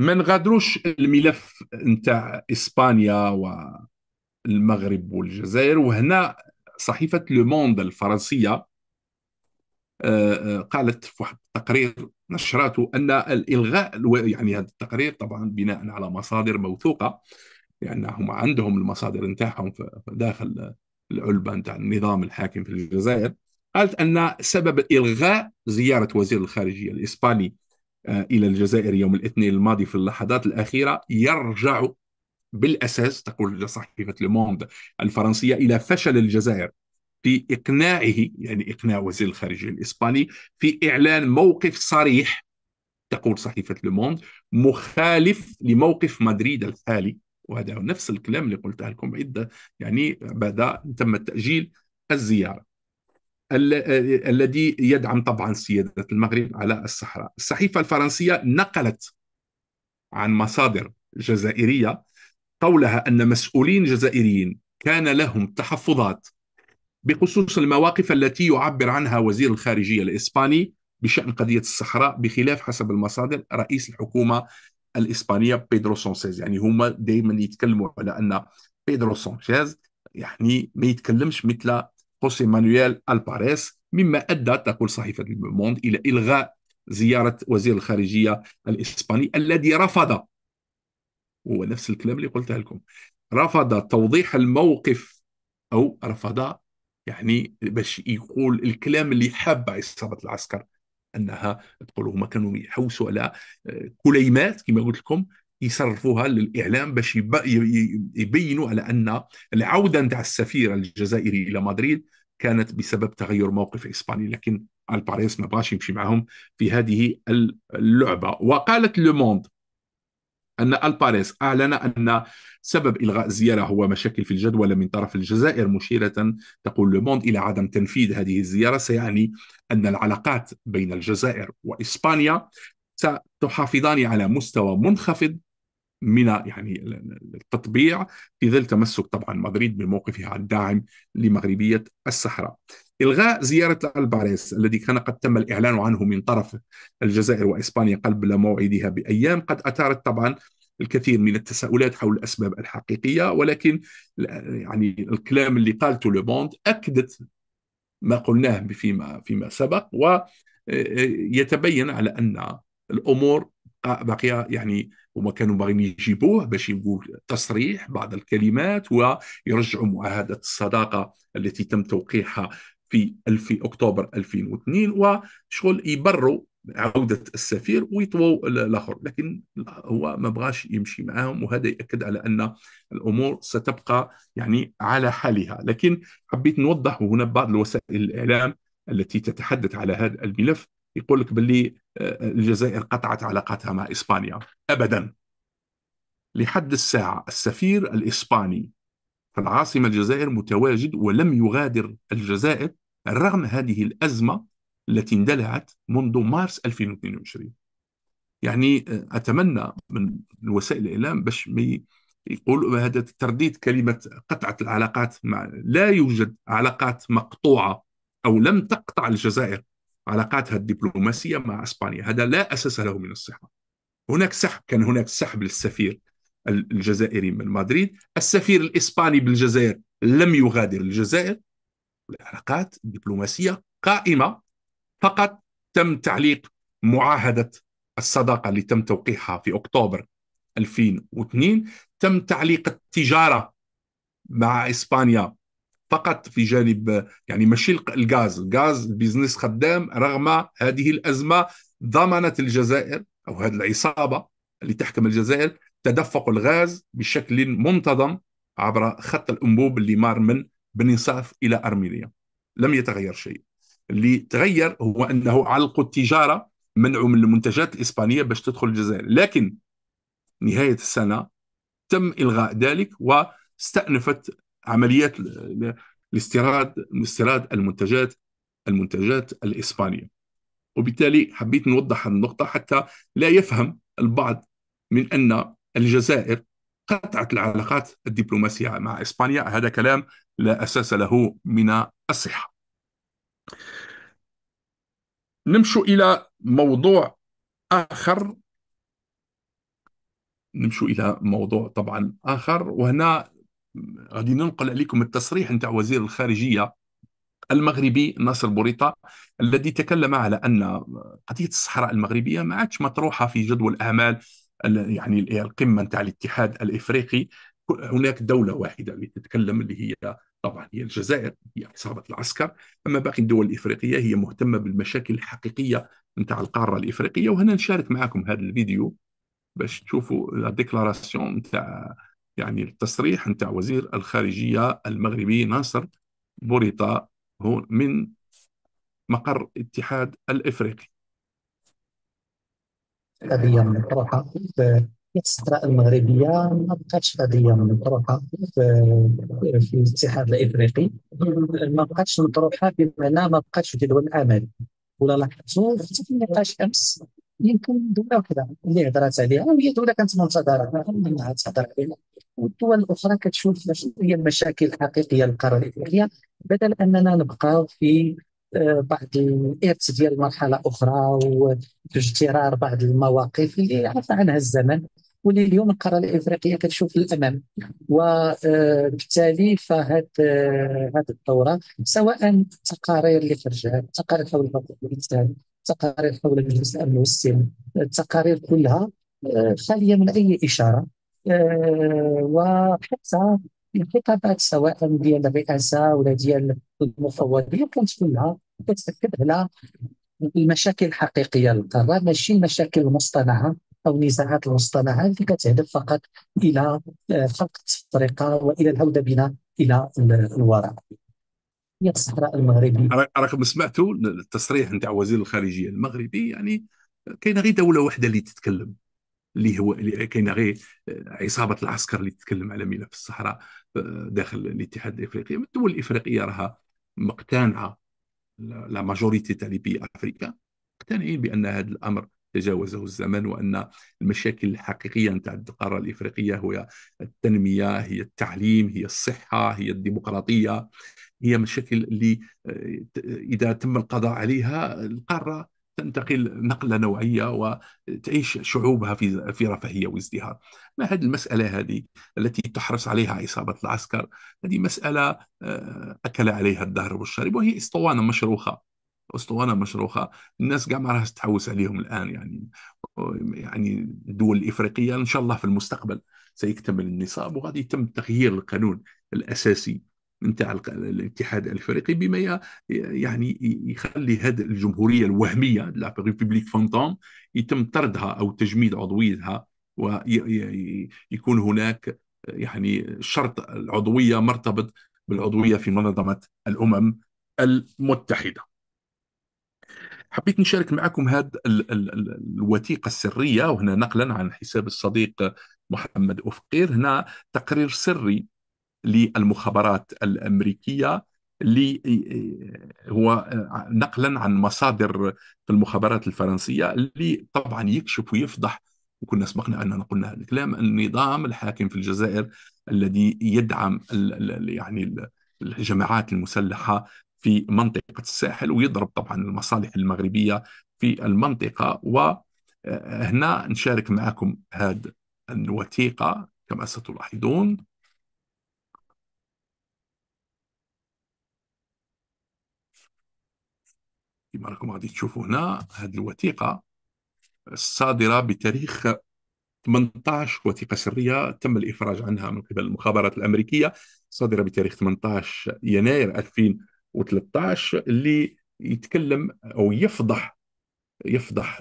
ما نغادروش الملف نتاع اسبانيا والمغرب والجزائر وهنا صحيفه لو موند الفرنسيه آه، آه، قالت في واحد التقرير نشرته ان الالغاء يعني هذا التقرير طبعا بناء على مصادر موثوقه لان يعني هم عندهم المصادر نتاعهم داخل العلبه نتاع النظام الحاكم في الجزائر قالت ان سبب الغاء زياره وزير الخارجيه الاسباني آه، إلى الجزائر يوم الاثنين الماضي في اللحظات الأخيرة يرجع بالأساس تقول صحيفة لوموند الفرنسية إلى فشل الجزائر في إقناعه يعني إقناع وزير الخارجية الإسباني في إعلان موقف صريح تقول صحيفة لوموند مخالف لموقف مدريد الحالي وهذا نفس الكلام اللي قلته لكم عدة يعني بعد تم تأجيل الزيارة آه، الذي يدعم طبعا سيادة المغرب على الصحراء الصحيفة الفرنسية نقلت عن مصادر جزائرية قولها أن مسؤولين جزائريين كان لهم تحفظات بخصوص المواقف التي يعبر عنها وزير الخارجية الإسباني بشأن قضية الصحراء بخلاف حسب المصادر رئيس الحكومة الإسبانية بيدرو سانشيز يعني هما دائما يتكلموا على أن بيدرو سانشيز يعني ما يتكلمش مثل خوسي مانويل الباريس مما أدى تقول صحيفة الموند إلى إلغاء زيارة وزير الخارجية الإسباني الذي رفض هو نفس الكلام اللي قلته لكم رفض توضيح الموقف أو رفض يعني باش يقول الكلام اللي حاب عصابة العسكر انها تقولوا هما كانوا يحوسوا على آه، كليمات كما قلت لكم يصرفوها للاعلام باش يبينوا على ان العوده نتاع السفير الجزائري الى مدريد كانت بسبب تغير موقف اسباني لكن الباريس ما بغاش يمشي معهم في هذه اللعبه وقالت لوموند ان الباريس اعلن ان سبب الغاء الزياره هو مشاكل في الجدول من طرف الجزائر مشيره تقول لوموند الى عدم تنفيذ هذه الزياره سيعني ان العلاقات بين الجزائر واسبانيا ستحافظان على مستوى منخفض من يعني التطبيع في ظل تمسك طبعا مدريد بموقفها الداعم لمغربيه الصحراء. الغاء زياره الباريس الذي كان قد تم الاعلان عنه من طرف الجزائر واسبانيا قبل موعدها بايام قد اثارت طبعا الكثير من التساؤلات حول الاسباب الحقيقيه ولكن يعني الكلام اللي قالته لوبوند اكدت ما قلناه فيما فيما سبق ويتبين آه، آه، على ان الامور باقيه يعني وما كانوا باغيين يجيبوه باش يقول تصريح بعض الكلمات ويرجعوا معاهده الصداقه التي تم توقيعها في في اكتوبر 2002 وشغل يبروا عوده السفير ويطووا الاخر لكن هو ما بغاش يمشي معاهم وهذا ياكد على ان الامور ستبقى يعني على حالها لكن حبيت نوضح هنا بعض الوسائل الاعلام التي تتحدث على هذا الملف يقول لك باللي آه، الجزائر قطعت علاقاتها مع اسبانيا ابدا لحد الساعه السفير الاسباني في العاصمه الجزائر متواجد ولم يغادر الجزائر رغم هذه الازمه التي اندلعت منذ مارس 2022 يعني آه، اتمنى من وسائل الاعلام باش مي يقول هذا ترديد كلمة قطعة العلاقات مع لا يوجد علاقات مقطوعة أو لم تقطع الجزائر علاقاتها الدبلوماسية مع إسبانيا هذا لا أساس له من الصحة هناك سحب كان هناك سحب للسفير الجزائري من مدريد السفير الإسباني بالجزائر لم يغادر الجزائر العلاقات الدبلوماسية قائمة فقط تم تعليق معاهدة الصداقة اللي تم توقيعها في أكتوبر 2002 تم تعليق التجارة مع إسبانيا فقط في جانب يعني ماشي الغاز الغاز بيزنس خدام رغم هذه الأزمة ضمنت الجزائر أو هذه العصابة اللي تحكم الجزائر تدفق الغاز بشكل منتظم عبر خط الأنبوب اللي مار من بنصاف إلى أرميليا لم يتغير شيء اللي تغير هو أنه علقوا التجارة منعوا من المنتجات الإسبانية باش تدخل الجزائر لكن نهاية السنة تم إلغاء ذلك واستأنفت عمليات الاستيراد استيراد المنتجات المنتجات الاسبانيه وبالتالي حبيت نوضح هذه النقطه حتى لا يفهم البعض من ان الجزائر قطعت العلاقات الدبلوماسيه مع اسبانيا هذا كلام لا اساس له من الصحه نمشوا الى موضوع اخر نمشوا الى موضوع طبعا اخر وهنا غادي ننقل عليكم التصريح نتاع وزير الخارجيه المغربي ناصر بوريطه الذي تكلم على ان قضيه الصحراء المغربيه ما عادش مطروحه في جدول اعمال يعني القمه نتاع الاتحاد الافريقي هناك دوله واحده اللي تتكلم اللي هي طبعا هي الجزائر هي عصابه العسكر اما باقي الدول الافريقيه هي مهتمه بالمشاكل الحقيقيه نتاع القاره الافريقيه وهنا نشارك معكم هذا الفيديو باش تشوفوا لا ديكلاراسيون نتاع يعني التصريح نتاع وزير الخارجية المغربي ناصر بوريطة هو من مقر الاتحاد الإفريقي قضية مطروحة الصحراء المغربية ما بقاتش قضية مطروحة آه، في الاتحاد الإفريقي ما بقاتش مطروحة بمعنى ما بقاتش جدول الامل ولا لاحظتوا حتى في النقاش أمس يمكن دولة واحدة اللي هضرات عليها وهي دولة كانت منتظرة ما تهضر عليها والدول الاخرى كتشوف شنو هي المشاكل الحقيقيه للقرار الافريقيه بدل اننا نبقاو في آه، بعض الارث ديال مرحله اخرى واجترار بعض المواقف اللي عرف عنها الزمن واللي اليوم القاره الافريقيه كتشوف للامام وبالتالي آه، فهاد هذه آه، الدوره سواء التقارير اللي خرجت التقارير حول حقوق الانسان التقارير حول مجلس الامن والسلم التقارير كلها خاليه من اي اشاره آه، وحتى الخطابات سواء ديال الرئاسه ولا ديال المفوضيه كانت كلها كتاكد على المشاكل الحقيقيه للقاره ماشي المشاكل المصطنعه او النزاعات المصطنعه اللي كتهدف فقط الى آه، خلق التفرقه والى العوده بنا الى الوراء هي الصحراء المغربيه راكم سمعتوا التصريح نتاع وزير الخارجيه المغربي يعني كاينه غير دوله واحده اللي تتكلم اللي هو اللي كاين غير آه، عصابه العسكر اللي تتكلم على ملف الصحراء آه، داخل الاتحاد الافريقي الدول الافريقيه راها مقتنعه لا ماجوريتي تاع لي افريكا مقتنعين بان هذا الامر تجاوزه الزمن وان المشاكل الحقيقيه نتاع القاره الافريقيه هي التنميه هي التعليم هي الصحه هي الديمقراطيه هي مشاكل اللي آه، اذا تم القضاء عليها القاره تنتقل نقله نوعيه وتعيش شعوبها في في رفاهيه وازدهار. ما هذه المساله هذه التي تحرص عليها عصابه العسكر هذه مساله آه، اكل عليها الدهر والشرب وهي اسطوانه مشروخه اسطوانه مشروخه الناس كاع ما راهش تحوس عليهم الان يعني يعني الدول الافريقيه ان شاء الله في المستقبل سيكتمل النصاب وغادي يتم تغيير القانون الاساسي نتاع الاتحاد الافريقي بما يعني يخلي هذه الجمهوريه الوهميه لا ريبوبليك فانتوم يتم طردها او تجميد عضويتها ويكون هناك يعني شرط العضويه مرتبط بالعضويه في منظمه الامم المتحده. حبيت نشارك معكم هذه الوثيقه السريه وهنا نقلا عن حساب الصديق محمد أفقير هنا تقرير سري للمخابرات الامريكيه لي آه، هو آه، نقلا عن مصادر في المخابرات الفرنسيه اللي طبعا يكشف ويفضح وكنا سبقنا اننا قلنا هذا الكلام النظام الحاكم في الجزائر الذي يدعم يعني الجماعات المسلحه في منطقه الساحل ويضرب طبعا المصالح المغربيه في المنطقه وهنا آه، نشارك معكم هذه الوثيقه كما ستلاحظون كما راكم غادي تشوفوا هنا هذه الوثيقه الصادره بتاريخ 18 وثيقه سريه تم الافراج عنها من قبل المخابرات الامريكيه صادره بتاريخ 18 يناير 2013 اللي يتكلم او يفضح يفضح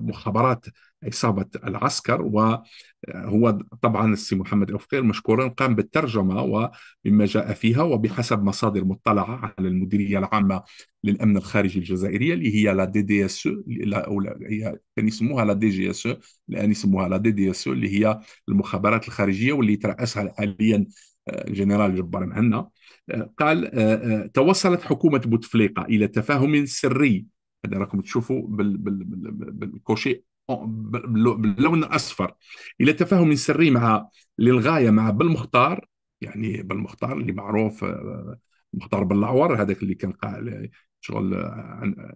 مخابرات عصابة العسكر وهو طبعا السي محمد أفقير مشكورا قام بالترجمة ومما جاء فيها وبحسب مصادر مطلعة على المديرية العامة للأمن الخارجي الجزائرية اللي هي لا دي دي اس أو هي كان يسموها لا دي جي اس الآن يسموها لا دي دي اس اللي هي المخابرات الخارجية واللي ترأسها حاليا آه، جنرال جبار مهنا آه، قال آه، توصلت حكومة بوتفليقة إلى تفاهم سري هذا راكم تشوفوا بال... بال... بال... بالكوشي باللون الاصفر الى تفاهم سري مع للغايه مع بالمختار يعني بالمختار اللي معروف آه، مختار بالعور هذاك اللي كان قال شغل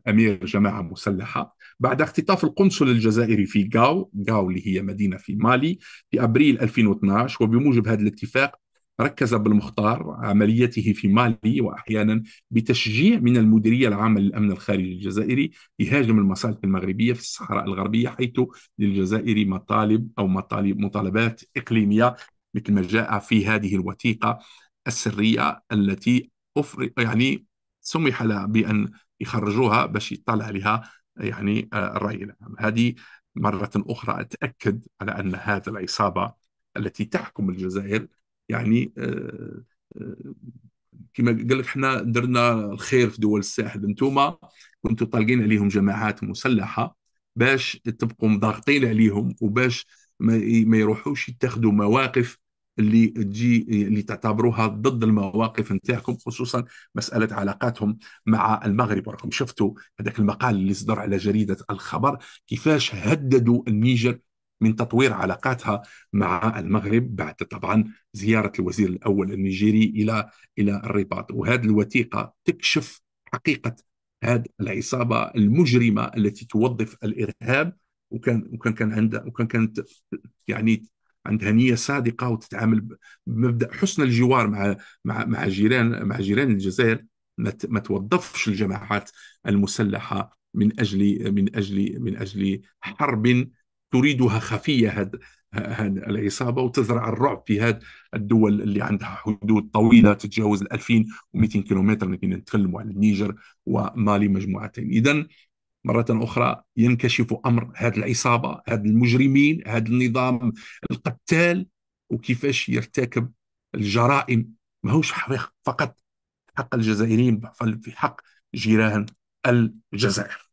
امير جماعه مسلحه بعد اختطاف القنصل الجزائري في غاو غاو اللي هي مدينه في مالي في ابريل 2012 وبموجب هذا الاتفاق ركز بالمختار عمليته في مالي واحيانا بتشجيع من المديريه العامه للامن الخارجي الجزائري يهاجم المصالح المغربيه في الصحراء الغربيه حيث للجزائر مطالب او مطالب مطالبات اقليميه مثل ما جاء في هذه الوثيقه السريه التي أفر... يعني سمح لها بان يخرجوها باش يطلع عليها يعني آه، الراي العام هذه مره اخرى اتاكد على ان هذه العصابه التي تحكم الجزائر يعني آه، آه، كما قال لك حنا درنا الخير في دول الساحل انتم كنتوا طالقين عليهم جماعات مسلحه باش تبقوا مضغطين عليهم وباش ما يروحوش يتخذوا مواقف اللي تجي اللي تعتبروها ضد المواقف نتاعكم خصوصا مساله علاقاتهم مع المغرب راكم شفتوا هذاك المقال اللي صدر على جريده الخبر كيفاش هددوا النيجر من تطوير علاقاتها مع المغرب بعد طبعا زياره الوزير الاول النيجيري الى الى الرباط وهذه الوثيقه تكشف حقيقه هذه العصابه المجرمه التي توظف الارهاب وكان وكان كان عندها وكان كانت يعني عندها نيه صادقه وتتعامل بمبدا حسن الجوار مع مع مع جيران مع جيران الجزائر ما توظفش الجماعات المسلحه من اجل من اجل من اجل حرب تريدها خفيه هاد هذه العصابه وتزرع الرعب في هذه الدول اللي عندها حدود طويله تتجاوز ال 2200 كيلومتر مثلا نتكلموا على النيجر ومالي مجموعتين اذا مرة أخرى ينكشف أمر هذه العصابة هاد المجرمين هذا النظام القتال وكيفاش يرتكب الجرائم ماهوش فقط حق الجزائريين بل في حق جيران الجزائر